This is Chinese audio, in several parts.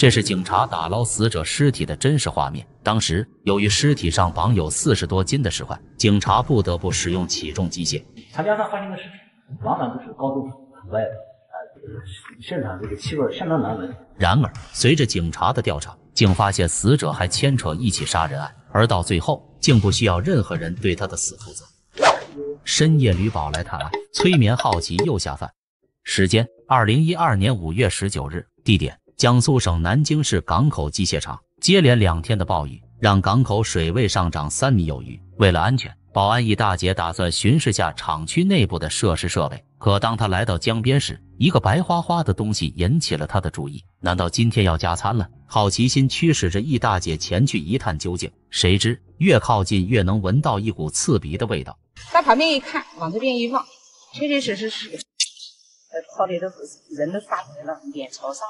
这是警察打捞死者尸体的真实画面。当时，由于尸体上绑有四十多斤的石块，警察不得不使用起重机械。他家上发现的尸体，往往都是高度腐败的，呃，现场这个气味相当难闻。然而，随着警察的调查，竟发现死者还牵扯一起杀人案，而到最后，竟不需要任何人对他的死负责。深夜，吕宝来探案，催眠、好奇又下饭。时间：二零一二年五月十九日，地点。江苏省南京市港口机械厂接连两天的暴雨，让港口水位上涨三米有余。为了安全，保安易大姐打算巡视下厂区内部的设施设备。可当她来到江边时，一个白花花的东西引起了他的注意。难道今天要加餐了？好奇心驱使着易大姐前去一探究竟。谁知越靠近，越能闻到一股刺鼻的味道。在旁边一看，往这边一望，确确实实是呃，泡的都人都发白了，脸朝上。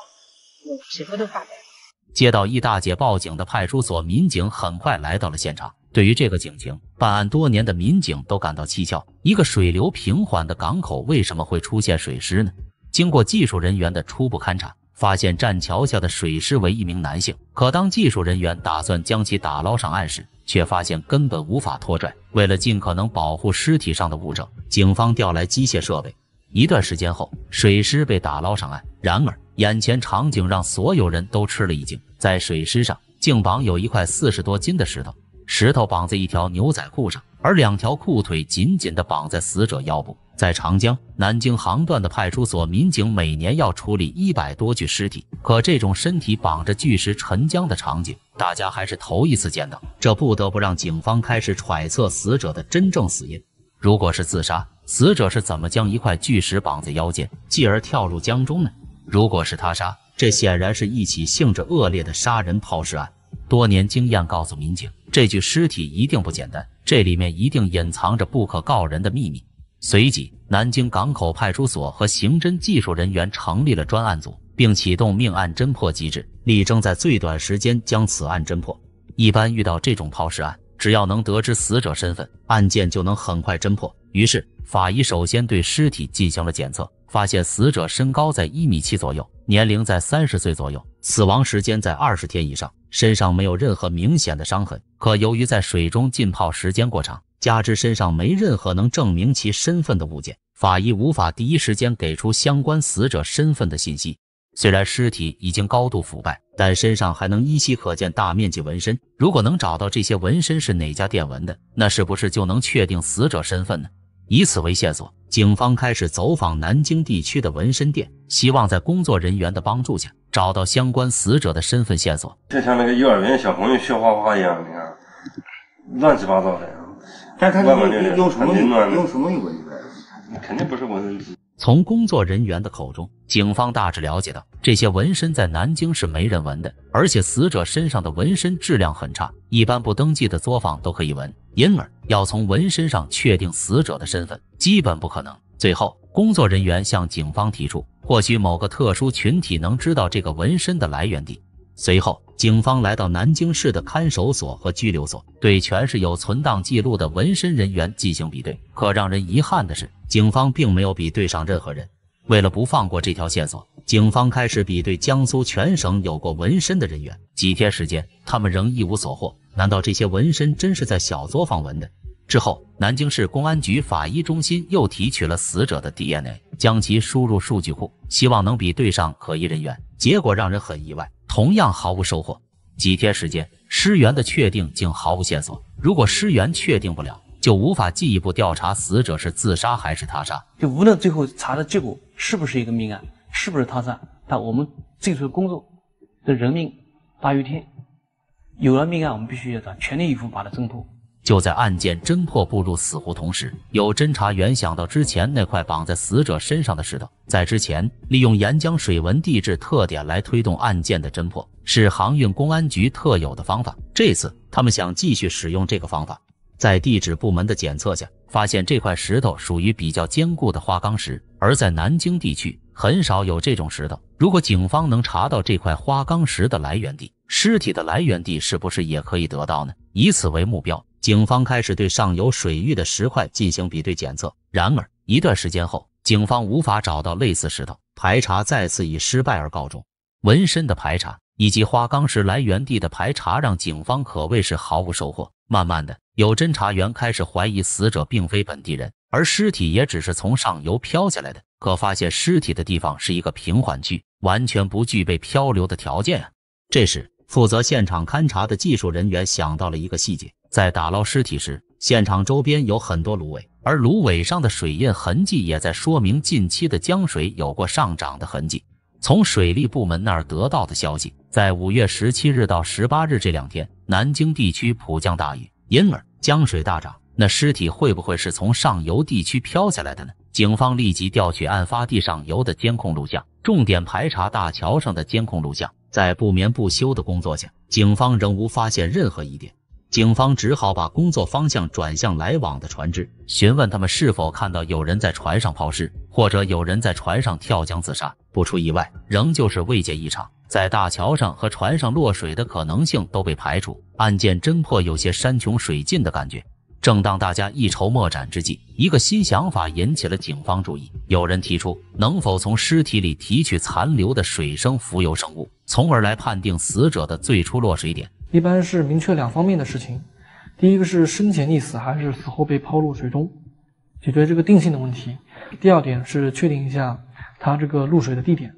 接到一大姐报警的派出所民警很快来到了现场。对于这个警情，办案多年的民警都感到蹊跷：一个水流平缓的港口，为什么会出现水尸呢？经过技术人员的初步勘查，发现栈桥下的水尸为一名男性。可当技术人员打算将其打捞上岸时，却发现根本无法拖拽。为了尽可能保护尸体上的物证，警方调来机械设备。一段时间后，水尸被打捞上岸。然而，眼前场景让所有人都吃了一惊，在水尸上竟绑有一块四十多斤的石头，石头绑在一条牛仔裤上，而两条裤腿紧紧的绑在死者腰部。在长江南京航段的派出所民警每年要处理一百多具尸体，可这种身体绑着巨石沉江的场景，大家还是头一次见到。这不得不让警方开始揣测死者的真正死因。如果是自杀，死者是怎么将一块巨石绑在腰间，继而跳入江中呢？如果是他杀，这显然是一起性质恶劣的杀人抛尸案。多年经验告诉民警，这具尸体一定不简单，这里面一定隐藏着不可告人的秘密。随即，南京港口派出所和刑侦技术人员成立了专案组，并启动命案侦破机制，力争在最短时间将此案侦破。一般遇到这种抛尸案，只要能得知死者身份，案件就能很快侦破。于是，法医首先对尸体进行了检测。发现死者身高在一米七左右，年龄在三十岁左右，死亡时间在二十天以上，身上没有任何明显的伤痕。可由于在水中浸泡时间过长，加之身上没任何能证明其身份的物件，法医无法第一时间给出相关死者身份的信息。虽然尸体已经高度腐败，但身上还能依稀可见大面积纹身。如果能找到这些纹身是哪家店纹的，那是不是就能确定死者身份呢？以此为线索，警方开始走访南京地区的纹身店，希望在工作人员的帮助下找到相关死者的身份线索。就像那个幼儿园小朋友学画画一样，你看，乱七八糟的，呀。但乱的，肯定不是用什么用什么纹的，肯定不是纹身机。从工作人员的口中，警方大致了解到，这些纹身在南京是没人纹的，而且死者身上的纹身质量很差，一般不登记的作坊都可以纹，因而要从纹身上确定死者的身份，基本不可能。最后，工作人员向警方提出，或许某个特殊群体能知道这个纹身的来源地。随后。警方来到南京市的看守所和拘留所，对全市有存档记录的纹身人员进行比对。可让人遗憾的是，警方并没有比对上任何人。为了不放过这条线索，警方开始比对江苏全省有过纹身的人员。几天时间，他们仍一无所获。难道这些纹身真是在小作坊纹的？之后，南京市公安局法医中心又提取了死者的 DNA，将其输入数据库，希望能比对上可疑人员。结果让人很意外。同样毫无收获。几天时间，尸源的确定竟毫无线索。如果尸源确定不了，就无法进一步调查死者是自杀还是他杀。就无论最后查的结果是不是一个命案，是不是他杀，但我们最初的工作，的人命大于天。有了命案，我们必须要全力以赴把它侦破。就在案件侦破步入死胡同时，有侦查员想到之前那块绑在死者身上的石头。在之前利用岩浆水文地质特点来推动案件的侦破是航运公安局特有的方法。这次他们想继续使用这个方法，在地质部门的检测下，发现这块石头属于比较坚固的花岗石，而在南京地区很少有这种石头。如果警方能查到这块花岗石的来源地，尸体的来源地是不是也可以得到呢？以此为目标，警方开始对上游水域的石块进行比对检测。然而，一段时间后，警方无法找到类似石头，排查再次以失败而告终。纹身的排查以及花岗石来源地的排查让警方可谓是毫无收获。慢慢的，有侦查员开始怀疑死者并非本地人，而尸体也只是从上游飘下来的。可发现尸体的地方是一个平缓区，完全不具备漂流的条件啊！这时，负责现场勘查的技术人员想到了一个细节，在打捞尸体时，现场周边有很多芦苇，而芦苇上的水印痕迹也在说明近期的江水有过上涨的痕迹。从水利部门那儿得到的消息，在五月十七日到十八日这两天，南京地区普降大雨，因而江水大涨。那尸体会不会是从上游地区飘下来的呢？警方立即调取案发地上游的监控录像，重点排查大桥上的监控录像。在不眠不休的工作下，警方仍无发现任何疑点，警方只好把工作方向转向来往的船只，询问他们是否看到有人在船上抛尸，或者有人在船上跳江自杀。不出意外，仍旧是未见异常，在大桥上和船上落水的可能性都被排除，案件侦破有些山穷水尽的感觉。正当大家一筹莫展之际，一个新想法引起了警方注意，有人提出能否从尸体里提取残留的水生浮游生物。从而来判定死者的最初落水点，一般是明确两方面的事情，第一个是生前溺死还是死后被抛入水中，解决这个定性的问题；第二点是确定一下他这个入水的地点，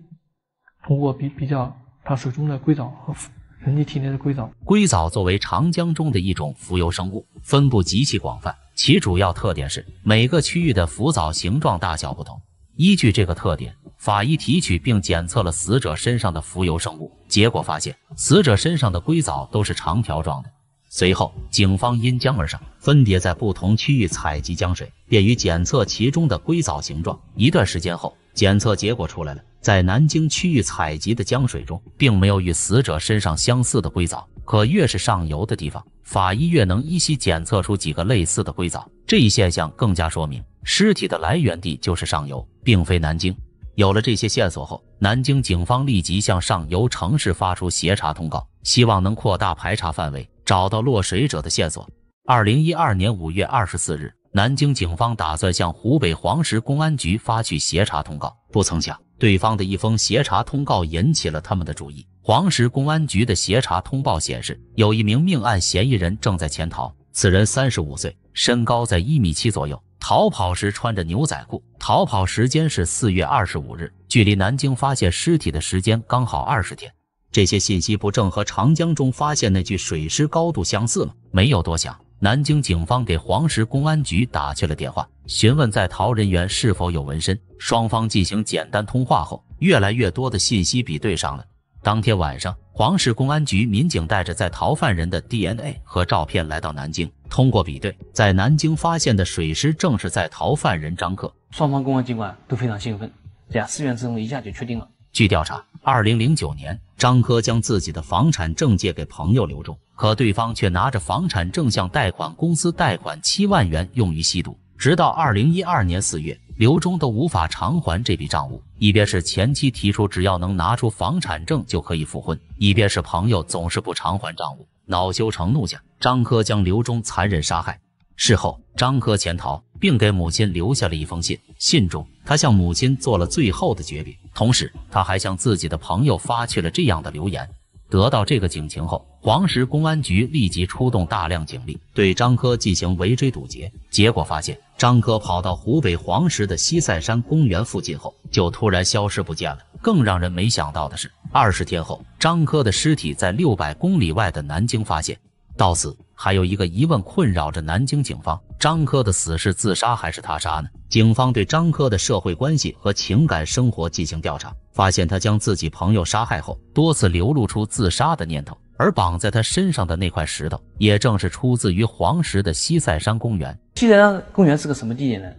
通过比比较他水中的硅藻和人体体内的硅藻。硅藻作为长江中的一种浮游生物，分布极其广泛，其主要特点是每个区域的浮藻形状大小不同。依据这个特点。法医提取并检测了死者身上的浮游生物，结果发现死者身上的硅藻都是长条状的。随后，警方因江而上，分别在不同区域采集江水，便于检测其中的硅藻形状。一段时间后，检测结果出来了，在南京区域采集的江水中，并没有与死者身上相似的硅藻。可越是上游的地方，法医越能依稀检测出几个类似的硅藻。这一现象更加说明，尸体的来源地就是上游，并非南京。有了这些线索后，南京警方立即向上游城市发出协查通告，希望能扩大排查范围，找到落水者的线索。二零一二年五月二十四日，南京警方打算向湖北黄石公安局发去协查通告，不曾想，对方的一封协查通告引起了他们的注意。黄石公安局的协查通报显示，有一名命案嫌疑人正在潜逃，此人三十五岁，身高在一米七左右。逃跑时穿着牛仔裤，逃跑时间是四月二十五日，距离南京发现尸体的时间刚好二十天。这些信息不正和长江中发现那具水尸高度相似吗？没有多想，南京警方给黄石公安局打去了电话，询问在逃人员是否有纹身。双方进行简单通话后，越来越多的信息比对上了。当天晚上，黄石公安局民警带着在逃犯人的 DNA 和照片来到南京。通过比对，在南京发现的水尸正是在逃犯人张克。双方公安机关都非常兴奋，俩尸院之中一下就确定了。据调查，二零零九年，张科将自己的房产证借给朋友刘忠，可对方却拿着房产证向贷款公司贷款七万元用于吸毒。直到二零一二年四月，刘忠都无法偿还这笔账务。一边是前妻提出只要能拿出房产证就可以复婚，一边是朋友总是不偿还账务，恼羞成怒下。张科将刘忠残忍杀害，事后张科潜逃，并给母亲留下了一封信。信中，他向母亲做了最后的诀别，同时他还向自己的朋友发去了这样的留言。得到这个警情后，黄石公安局立即出动大量警力，对张科进行围追堵截。结果发现，张科跑到湖北黄石的西塞山公园附近后，就突然消失不见了。更让人没想到的是，二十天后，张科的尸体在六百公里外的南京发现。到此，还有一个疑问困扰着南京警方：张科的死是自杀还是他杀呢？警方对张科的社会关系和情感生活进行调查，发现他将自己朋友杀害后，多次流露出自杀的念头。而绑在他身上的那块石头，也正是出自于黄石的西塞山公园。西塞山公园是个什么地点呢？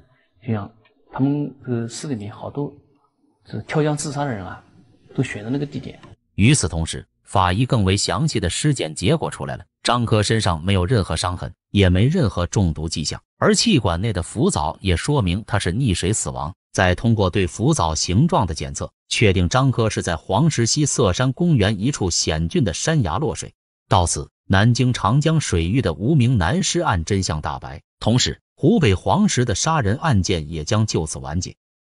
就像他们这市里面好多是跳江自杀的人啊，都选择那个地点。与此同时，法医更为详细的尸检结果出来了。张科身上没有任何伤痕，也没任何中毒迹象，而气管内的浮藻也说明他是溺水死亡。再通过对浮藻形状的检测，确定张科是在黄石西色山公园一处险峻的山崖落水。到此，南京长江水域的无名男尸案真相大白，同时湖北黄石的杀人案件也将就此完结。